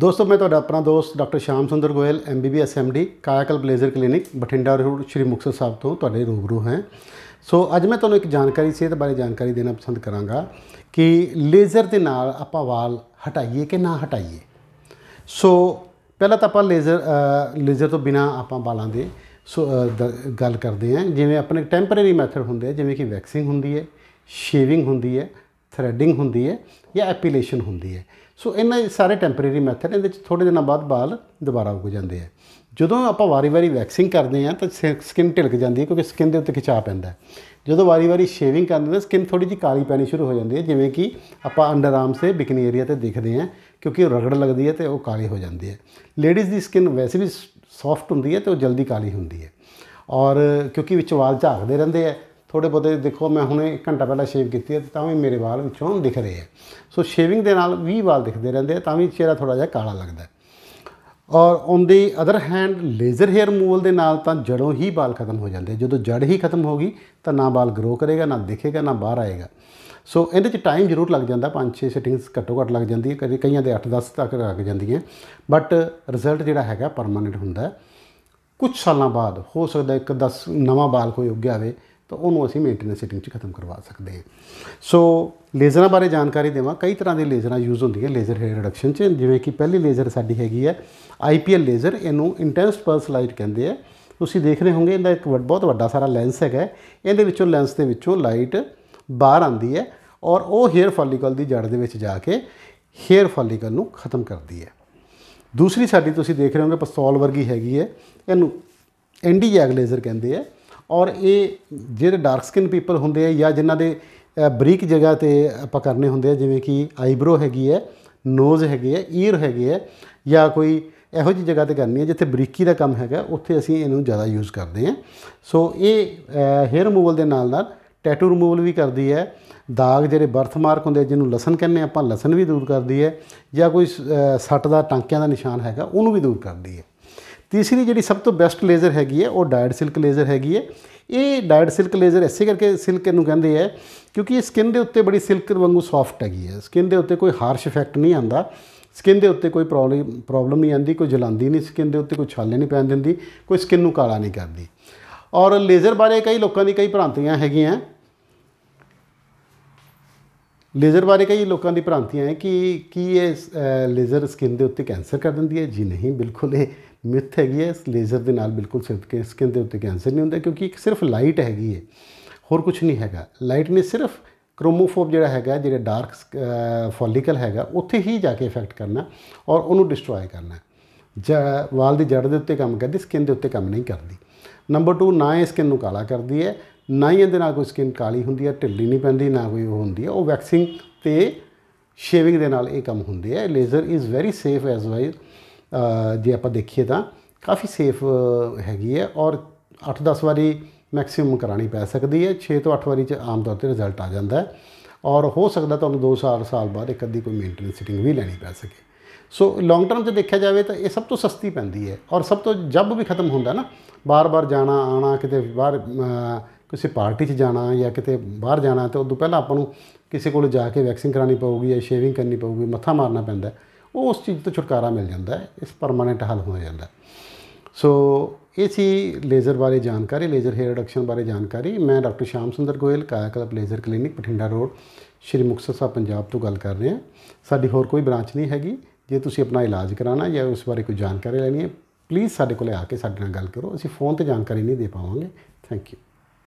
ਦੋਸਤੋ ਮੈਂ ਤੁਹਾਡਾ ਆਪਣਾ ਦੋਸਤ doctor Sham Sundar Goyal MBBS MD Kayakalp laser clinic Bathinda road Shri Muktsar Sahib ਤੋਂ ਤੁਹਾਡੇ ਰੂਬਰੂ ਹਾਂ ਸੋ ਅੱਜ ਮੈਂ ਤੁਹਾਨੂੰ ਇੱਕ ਜਾਣਕਾਰੀ ਸਿਹਤ ਬਾਰੇ ਜਾਣਕਾਰੀ ਦੇਣਾ ਪਸੰਦ ਕਰਾਂਗਾ ਕਿ ਲੇਜ਼ਰ ਦੇ ਨਾਲ ਆਪਾਂ ਵਾਲ ਹਟਾਈਏ ਕਿ ਨਾ ਹਟਾਈਏ ਸੋ ਪਹਿਲਾਂ ਤਾਂ ਆਪਾਂ ਲੇਜ਼ਰ ਲੇਜ਼ਰ ਤੋਂ ਬਿਨਾ ਆਪਾਂ ਵਾਲਾਂ ਦੇ ਸੋ ਗੱਲ ਕਰਦੇ ਹਾਂ ਜਿਵੇਂ ਆਪਣੇ ਟੈਂਪਰੇਰੀ ਮੈਥਡ ਹੁੰਦੇ ਆ ਜਿਵੇਂ ਕਿ ਵੈਕਸਿੰਗ ਹੁੰਦੀ ਹੈ ਸ਼ੇਵਿੰਗ ਹੁੰਦੀ ਹੈ ਥਰੈਡਿੰਗ ਹੁੰਦੀ ਹੈ ਜਾਂ ਐਪੀਲੇਸ਼ਨ ਹੁੰਦੀ ਹੈ ਸੋ ਇਹਨਾਂ ਸਾਰੇ ਟੈਂਪਰੇਰੀ ਮੈਥਡ ਇਹਦੇ ਵਿੱਚ ਥੋੜੇ ਦਿਨਾਂ ਬਾਅਦ ਵਾਲ ਦੁਬਾਰਾ ਉੱਗ ਜਾਂਦੇ ਆ ਜਦੋਂ ਆਪਾਂ ਵਾਰੀ-ਵਾਰੀ ਵੈਕਸਿੰਗ ਕਰਦੇ ਆ ਤਾਂ ਸਕਿਨ ਢਿਲਕ ਜਾਂਦੀ ਹੈ ਕਿਉਂਕਿ ਸਕਿਨ ਦੇ ਉੱਤੇ ਖਿਚਾਅ ਪੈਂਦਾ ਹੈ ਜਦੋਂ ਵਾਰੀ-ਵਾਰੀ ਸ਼ੇਵਿੰਗ ਕਰਦੇ ਤਾਂ ਸਕਿਨ ਥੋੜੀ ਜਿਹੀ ਕਾਲੀ ਪੈਣੀ ਸ਼ੁਰੂ ਹੋ ਜਾਂਦੀ ਹੈ ਜਿਵੇਂ ਕਿ ਆਪਾਂ ਅੰਡਰ ਆਰਮ ਸੇ ਬਿਕਨੀ ਏਰੀਆ ਤੇ ਦੇਖਦੇ ਆ ਕਿਉਂਕਿ ਉਹ ਰਗੜ ਲੱਗਦੀ ਹੈ ਤੇ ਉਹ ਕਾਲੀ ਹੋ ਜਾਂਦੀ ਹੈ ਲੇਡੀਜ਼ ਦੀ ਸਕਿਨ ਵੈਸੇ ਵੀ ਸੌਫਟ ਹੁੰਦੀ ਹੈ ਤੇ ਉਹ ਜਲਦੀ ਕਾਲੀ ਹੁੰਦੀ ਹੈ ਔਰ ਕਿਉਂਕਿ ਵਿੱਚ ਵਾਲ ਝਾਕਦੇ ਰਹਿੰਦੇ ਆ ਥੋੜੇ ਬੋਤੇ ਦੇਖੋ ਮੈਂ ਹੁਣੇ 1 ਘੰਟਾ ਪਹਿਲਾਂ ਸ਼ੇਵ ਕੀਤੀ ਹੈ ਤਾਂ ਵੀ ਮੇਰੇ ਵਾਲ ਵਿੱਚੋਂ ਦਿਖ ਰਹੇ ਆ ਸੋ ਸ਼ੇਵਿੰਗ ਦੇ ਨਾਲ 20 ਵਾਲ ਦਿਖਦੇ ਰਹਿੰਦੇ ਆ ਤਾਂ ਵੀ ਚਿਹਰਾ ਥੋੜਾ ਜਿਹਾ ਕਾਲਾ ਲੱਗਦਾ or on the other hand laser hair removal ਦੇ ਨਾਲ ਤਾਂ ਜੜੋਂ ਹੀ ਵਾਲ ਖਤਮ ਹੋ ਜਾਂਦੇ ਜਦੋਂ ਜੜ ਹੀ ਖਤਮ ਹੋ ਗਈ ਤਾਂ ਨਾ ਵਾਲ ਗਰੋ ਕਰੇਗਾ ਨਾ ਦਿਖੇਗਾ ਨਾ ਬਾਹਰ ਆਏਗਾ ਸੋ ਇਹਦੇ ਚ ਟਾਈਮ ਜ਼ਰੂਰ ਲੱਗ ਜਾਂਦਾ 5-6 ਸੈਟਿੰਗਸ ਘੱਟੋ ਘੱਟ ਲੱਗ ਜਾਂਦੀ ਹੈ ਕਦੇ ਕਈਆਂ ਦੇ 8-10 ਤੱਕ ਲੱਗ ਜਾਂਦੀਆਂ ਬਟ ਰਿਜ਼ਲਟ ਜਿਹੜਾ ਹੈਗਾ ਪਰਮਾਨੈਂਟ ਹੁੰਦਾ ਕੁਝ ਸਾਲਾਂ ਬਾਅਦ ਹੋ ਸਕਦਾ ਇੱਕ 10 ਨਵਾਂ ਵਾਲ ਕੋਈ ਉੱਗ ਹੋਵੇ ਤਾਂ ਉਹਨੂੰ ਅਸੀਂ ਮੇਨਟੇਨੈਂਸ ਸੈਟਿੰਗ 'ਚ ਖਤਮ ਕਰਵਾ ਸਕਦੇ ਹਾਂ ਸੋ ਲੇਜ਼ਰਾਂ ਬਾਰੇ ਜਾਣਕਾਰੀ ਦੇਵਾਂ ਕਈ ਤਰ੍ਹਾਂ ਦੇ ਲੇਜ਼ਰਾਂ ਯੂਜ਼ ਹੁੰਦੀਆਂ ਲੇਜ਼ਰ ਹੇਅਰ ਰਿਡਕਸ਼ਨ 'ਚ ਜਿਵੇਂ ਕਿ ਪਹਿਲੀ ਲੇਜ਼ਰ ਸਾਡੀ ਹੈਗੀ ਹੈ ਆਈਪੀਐਲ ਲੇਜ਼ਰ ਇਹਨੂੰ ਇੰਟੈਂਸ ਪਲਸ ਲਾਈਟ ਕਹਿੰਦੇ ਆ ਤੁਸੀਂ ਦੇਖ ਰਹੇ ਹੋਗੇ ਇਹਦਾ ਇੱਕ ਬਹੁਤ ਵੱਡਾ ਸਾਰਾ ਲੈਂਸ ਹੈਗਾ ਇਹਦੇ ਵਿੱਚੋਂ ਲੈਂਸ ਦੇ ਵਿੱਚੋਂ ਲਾਈਟ ਬਾਹਰ ਆਉਂਦੀ ਹੈ ਔਰ ਉਹ ਹੇਅਰ ਫੋਲਿਕਲ ਦੀ ਜੜ ਦੇ ਵਿੱਚ ਜਾ ਕੇ ਹੇਅਰ ਫੋਲਿਕਲ ਨੂੰ ਖਤਮ ਕਰਦੀ ਹੈ ਦੂਸਰੀ ਸਾਡੀ ਤੁਸੀਂ ਦੇਖ ਰਹੇ ਹੋਗੇ ਪਸਤੌਲ ਵਰਗੀ ਹੈਗੀ ਹੈ ਇਹਨੂੰ ਐਂਡੀ ਜੈਗ ਲੇਜ਼ਰ ਕਹਿੰਦੇ ਆ ਔਰ ਇਹ ਜਿਹੜੇ ਡਾਰਕ ਸਕਿਨ ਪੀਪਲ ਹੁੰਦੇ ਆ ਜਾਂ ਜਿਨ੍ਹਾਂ ਦੇ ਬਰੀਕ ਜਗ੍ਹਾ ਤੇ ਆਪਾਂ ਕਰਨੇ ਹੁੰਦੇ ਆ ਜਿਵੇਂ ਕਿ ਆਈਬ੍ਰੋ ਹੈਗੀ ਹੈ ਨੋਜ਼ ਹੈਗੀ ਹੈ ਈਅਰ ਹੈਗੇ ਆ ਜਾਂ ਕੋਈ ਇਹੋ ਜਿਹੀ ਜਗ੍ਹਾ ਤੇ ਕਰਨੀ ਹੈ ਜਿੱਥੇ ਬਰੀਕੀ ਦਾ ਕੰਮ ਹੈਗਾ ਉੱਥੇ ਅਸੀਂ ਇਹਨੂੰ ਜ਼ਿਆਦਾ ਯੂਜ਼ ਕਰਦੇ ਹਾਂ ਸੋ ਇਹ ਹੇਅਰ ਰਿਮੂਵਲ ਦੇ ਨਾਲ ਨਾਲ ਟੈਟੂ ਰਿਮੂਵਲ ਵੀ ਕਰਦੀ ਹੈ ਦਾਗ ਜਿਹੜੇ ਬਰਥ ਮਾਰਕ ਹੁੰਦੇ ਜਿਹਨੂੰ ਲਸਣ ਕਹਿੰਦੇ ਆਪਾਂ ਲਸਣ ਵੀ ਦੂਰ ਕਰਦੀ ਹੈ ਜਾਂ ਕੋਈ ਸੱਟ ਦਾ ਟਾਂਕਿਆਂ ਦਾ ਨਿਸ਼ਾਨ ਹੈਗਾ ਉਹਨੂੰ ਵੀ ਦੂਰ ਕਰਦੀ ਹੈ ਤੀਸਰੀ ਜਿਹੜੀ ਸਭ ਤੋਂ ਬੈਸਟ ਲੇਜ਼ਰ ਹੈਗੀ ਹੈ ਉਹ ਡਾਇਡ ਸਿਲਕ ਲੇਜ਼ਰ ਹੈਗੀ ਹੈ ਇਹ ਡਾਇਡ ਸਿਲਕ ਲੇਜ਼ਰ ਐਸੇ ਕਰਕੇ ਸਿਲਕ ਨੂੰ ਕਹਿੰਦੇ ਆ ਕਿਉਂਕਿ ਇਹ ਸਕਿਨ ਦੇ ਉੱਤੇ ਬੜੀ ਸਿਲਕ ਵਾਂਗੂ ਸੌਫਟ ਹੈਗੀ ਹੈ ਸਕਿਨ ਦੇ ਉੱਤੇ ਕੋਈ ਹਾਰਸ਼ ਇਫੈਕਟ ਨਹੀਂ ਆਂਦਾ ਸਕਿਨ ਦੇ ਉੱਤੇ ਕੋਈ ਪ੍ਰੋਬਲਮ ਪ੍ਰੋਬਲਮ ਨਹੀਂ ਆਂਦੀ ਕੋਈ ਜਲਾਂਦੀ ਨਹੀਂ ਸਕਿਨ ਦੇ ਉੱਤੇ ਕੋਈ ਛਾਲੇ ਨਹੀਂ ਪੈਣ ਦਿੰਦੀ ਕੋਈ ਸਕਿਨ ਨੂੰ ਕਾਲਾ ਨਹੀਂ ਕਰਦੀ ਔਰ ਲੇਜ਼ਰ ਬਾਰੇ ਕਈ ਲੋਕਾਂ ਦੀ ਕਈ ਭ੍ਰਾਂਤੀਆਂ ਹੈਗੀਆਂ ਲੇਜ਼ਰ ਬਾਰੇ ਕਈ ਲੋਕਾਂ ਦੀ ਭ੍ਰਾਂਤੀਆਂ ਹੈ ਕਿ ਕੀ ਇਹ ਲੇਜ਼ਰ ਸਕਿਨ ਦੇ ਉੱਤੇ ਕੈਂਸਰ ਕਰ ਦਿੰਦੀ ਹੈ ਜੀ ਨਹੀਂ ਬਿਲਕੁਲ ਇਹ ਮਿਥ ਹੈਗੀ ਹੈ ਇਸ ਲੇਜ਼ਰ ਦੇ ਨਾਲ ਬਿਲਕੁਲ ਕੇ ਸਕਿਨ ਦੇ ਉੱਤੇ ਕੈਂਸਰ ਨਹੀਂ ਹੁੰਦਾ ਕਿਉਂਕਿ ਇੱਕ ਸਿਰਫ ਲਾਈਟ ਹੈਗੀ ਹੈ ਹੋਰ ਕੁਝ ਨਹੀਂ ਹੈਗਾ ਲਾਈਟ ਨੇ ਸਿਰਫ ਕ੍ਰੋਮੋਫੋਬ ਜਿਹੜਾ ਹੈਗਾ ਜਿਹੜਾ ਡਾਰਕ ਫੋਲਿਕਲ ਹੈਗਾ ਉੱਥੇ ਹੀ ਜਾ ਕੇ ਇਫੈਕਟ ਕਰਨਾ ਔਰ ਉਹਨੂੰ ਡਿਸਟਰੋਏ ਕਰਨਾ ਵਾਲ ਦੀ ਜੜ ਦੇ ਉੱਤੇ ਕੰਮ ਕਰਦੀ ਸਕਿਨ ਦੇ ਉੱਤੇ ਕੰਮ ਨਹੀਂ ਕਰਦੀ ਨੰਬਰ 2 ਨਾ ਇਹ ਸਕਿਨ ਨੂੰ ਕਾਲਾ ਕਰਦੀ ਹੈ ਨਾ ਹੀ ਇਹਦੇ ਨਾਲ ਕੋਈ ਸਕਿਨ ਕਾਲੀ ਹੁੰਦੀ ਹੈ ਢਿੱਲੀ ਨਹੀਂ ਪੈਂਦੀ ਨਾ ਕੋਈ ਉਹ ਹੁੰਦੀ ਹੈ ਉਹ ਵੈਕਸਿੰਗ ਤੇ ਸ਼ੇਵਿੰਗ ਦੇ ਨਾਲ ਇਹ ਕੰਮ ਹੁੰਦੇ ਹੈ laser is very safe as well ਜੇ ਆਪਾਂ ਦੇਖੀਏ ਤਾਂ ਕਾਫੀ ਸੇਫ ਹੈਗੀ ਹੈ ਔਰ 8-10 ਵਾਰੀ ਮੈਕਸਿਮਮ ਕਰਾਣੀ ਪੈ ਸਕਦੀ ਹੈ 6 ਤੋਂ 8 ਵਾਰੀ ਚ ਆਮ ਤੌਰ ਤੇ ਰਿਜ਼ਲਟ ਆ ਜਾਂਦਾ ਹੈ ਔਰ ਹੋ ਸਕਦਾ ਤੁਹਾਨੂੰ 2 ਸਾਲ ਸਾਲ ਬਾਅਦ ਇੱਕ ਅੱਧੀ ਕੋਈ ਮੇਨਟੇਨੈਂਸ ਸਿਟਿੰਗ ਵੀ ਲੈਣੀ ਪੈ ਸਕੇ ਸੋ ਲੌਂਗ ਟਰਮ 'ਚ ਦੇਖਿਆ ਜਾਵੇ ਤਾਂ ਇਹ ਸਭ ਤੋਂ ਸਸਤੀ ਪੈਂਦੀ ਹੈ ਔਰ ਸਭ ਤੋਂ ਜੱਬ ਵੀ ਖਤਮ ਹੁੰਦਾ ਨਾ ਬਾਰ-ਬਾਰ ਜਾਣਾ ਆਣਾ ਕਿਤੇ ਬਾਹਰ ਕਿਸੇ ਪਾਰਟੀ 'ਚ ਜਾਣਾ ਜਾਂ ਕਿਤੇ ਬਾਹਰ ਜਾਣਾ ਤੇ ਉਦੋਂ ਪਹਿਲਾਂ ਆਪਾਂ ਨੂੰ ਕਿਸੇ ਕੋਲ ਜਾ ਕੇ ਵੈਕਸਿੰਗ ਕਰਾਣੀ ਪਊਗੀ ਜਾਂ ਸ਼ੇਵਿੰਗ ਕਰਨੀ ਪਊਗੀ ਮੱਥਾ ਮਾਰਨਾ ਪੈਂਦਾ ਉਹ ਉਸ ਚੀਜ਼ ਤੋਂ ਛੁਟਕਾਰਾ ਮਿਲ ਜਾਂਦਾ ਹੈ ਇਸ ਪਰਮਾਨੈਂਟ ਹੱਲ ਹੋ ਜਾਂਦਾ ਸੋ ਇਹ ਸੀ ਲੇਜ਼ਰ ਬਾਰੇ ਜਾਣਕਾਰੀ ਲੇਜ਼ਰ ਹੇਅਰ ਰਿਡਕਸ਼ਨ ਬਾਰੇ ਜਾਣਕਾਰੀ ਮੈਂ doctor Sham Sundar Goyal Kaya Kalp laser clinic Bathinda road Shri Muktsar Sahib Punjab ਤੋਂ ਗੱਲ ਕਰ ਰਹੇ ਹਾਂ ਸਾਡੀ ਹੋਰ ਕੋਈ ਬ੍ਰਾਂਚ ਨਹੀਂ ਹੈਗੀ ਜੇ ਤੁਸੀਂ ਆਪਣਾ ਇਲਾਜ ਕਰਾਣਾ ਜਾਂ ਉਸ ਬਾਰੇ ਕੋਈ ਜਾਣਕਾਰੀ ਲੈਣੀ ਹੈ ਪਲੀਜ਼ ਸਾਡੇ ਕੋਲੇ ਆ ਕੇ ਸਾਡੇ ਨਾਲ ਗੱਲ ਕਰੋ ਅਸੀਂ ਫੋਨ ਤੇ ਜਾਣਕਾਰੀ ਨਹੀਂ ਦੇ ਪਾਵਾਂਗੇ ਥੈਂਕ ਯੂ